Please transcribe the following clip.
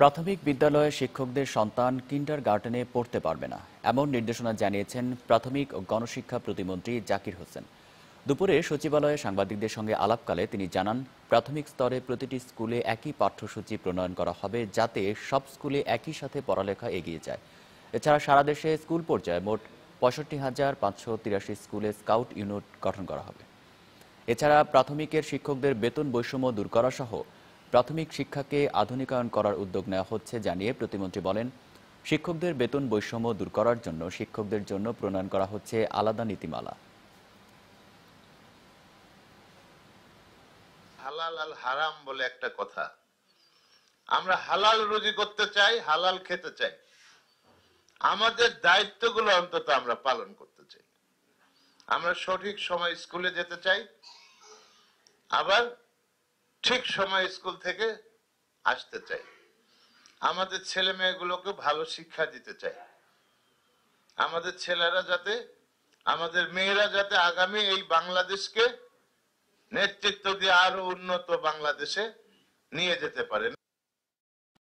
প্রাথমিক বিদ্যালয়ে শিক্ষকদের সন্তান কিন্ডার গার্ডেনে পড়তে পারবে না এমন নির্দেশনা জানিয়েছেন প্রাথমিক ও গণশিক্ষা প্রতিমন্ত্রী জাকির হোসেন দুপুরে সচিবালয়ে সাংবাদিকদের সঙ্গে আলাপকালে তিনি জানান প্রাথমিক স্তরে প্রতিটি স্কুলে একই পাঠ্যসূচি প্রণয়ন করা হবে যাতে সব স্কুলে একই সাথে পড়ালেখা এগিয়ে যায় এছাড়া সারা দেশে স্কুল পর্যায়ে মোট পঁয়ষট্টি হাজার পাঁচশো তিরাশি স্কুলে স্কাউট ইউনিট গঠন করা হবে এছাড়া প্রাথমিকের শিক্ষকদের বেতন বৈষম্য দূর করা সহ প্রাথমিক শিক্ষাকে আধুনিকায়ন করার উদ্যোগ নেওয়া হচ্ছে জানিয়ে প্রতিমন্ত্রী বলেন শিক্ষকদের বেতন বৈষম্য দূর করার জন্য শিক্ষকদের জন্য প্রণয়ন করা হচ্ছে আলাদা নীতিমালা হালাল আল হারাম বলে একটা কথা আমরা হালাল রুজি করতে চাই হালাল খেতে চাই আমাদের দায়িত্বগুলো অন্তত আমরা পালন করতে চাই আমরা সঠিক সময় স্কুলে যেতে চাই আবার ঠিক সময় স্কুল থেকে আসতে চাই আমাদের ছেলে মেয়েগুলোকে ভালো শিক্ষা দিতে চাই আমাদের ছেলেরা যাতে আমাদের মেয়েরা যাতে আগামী এই বাংলাদেশকে নেতৃত্ব দিয়ে আরো উন্নত বাংলাদেশে নিয়ে যেতে পারে